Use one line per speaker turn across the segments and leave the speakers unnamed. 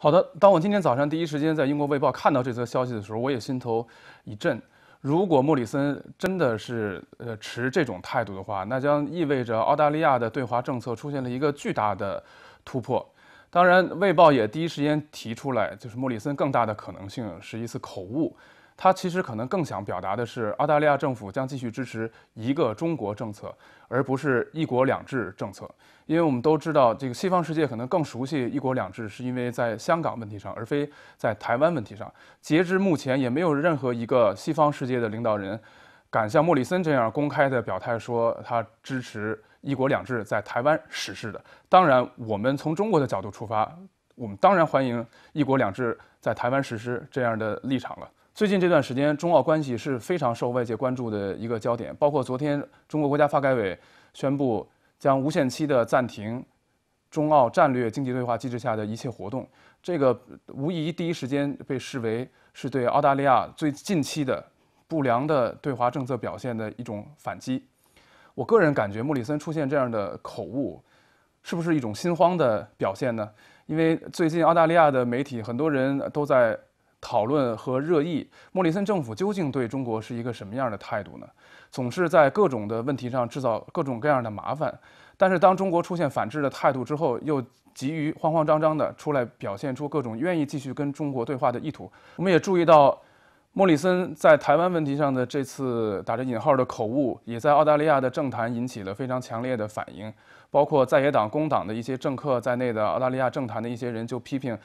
好的，当我今天早上第一时间在英国《卫报》看到这则消息的时候，我也心头一震。如果莫里森真的是呃持这种态度的话，那将意味着澳大利亚的对华政策出现了一个巨大的突破。当然，《卫报》也第一时间提出来，就是莫里森更大的可能性是一次口误。他其实可能更想表达的是，澳大利亚政府将继续支持一个中国政策，而不是一国两制政策。因为我们都知道，这个西方世界可能更熟悉一国两制，是因为在香港问题上，而非在台湾问题上。截至目前，也没有任何一个西方世界的领导人敢像莫里森这样公开的表态说他支持一国两制在台湾实施的。当然，我们从中国的角度出发，我们当然欢迎一国两制在台湾实施这样的立场了。最近这段时间，中澳关系是非常受外界关注的一个焦点。包括昨天，中国国家发改委宣布将无限期的暂停中澳战略经济对话机制下的一切活动。这个无疑第一时间被视为是对澳大利亚最近期的不良的对华政策表现的一种反击。我个人感觉，莫里森出现这样的口误，是不是一种心慌的表现呢？因为最近澳大利亚的媒体很多人都在。讨论和热议，莫里森政府究竟对中国是一个什么样的态度呢？总是在各种的问题上制造各种各样的麻烦，但是当中国出现反制的态度之后，又急于慌慌张张的出来表现出各种愿意继续跟中国对话的意图。我们也注意到，莫里森在台湾问题上的这次打着引号的口误，也在澳大利亚的政坛引起了非常强烈的反应，包括在野党工党的一些政客在内的澳大利亚政坛的一些人就批评。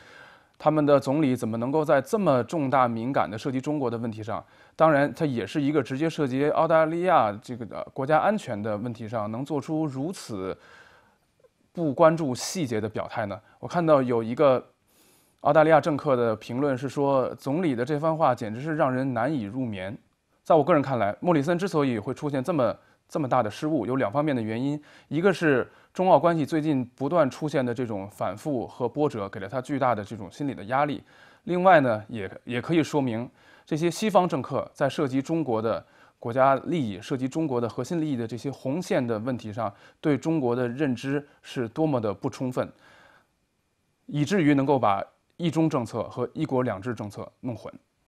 他们的总理怎么能够在这么重大、敏感的涉及中国的问题上，当然，他也是一个直接涉及澳大利亚这个国家安全的问题上，能做出如此不关注细节的表态呢？我看到有一个澳大利亚政客的评论是说，总理的这番话简直是让人难以入眠。在我个人看来，莫里森之所以会出现这么这么大的失误，有两方面的原因，一个是。中澳关系最近不断出现的这种反复和波折，给了他巨大的这种心理的压力。另外呢，也也可以说明，这些西方政客在涉及中国的国家利益、涉及中国的核心利益的这些红线的问题上，对中国的认知是多么的不充分，以至于能够把“一中”政策和“一国两制”政策弄混。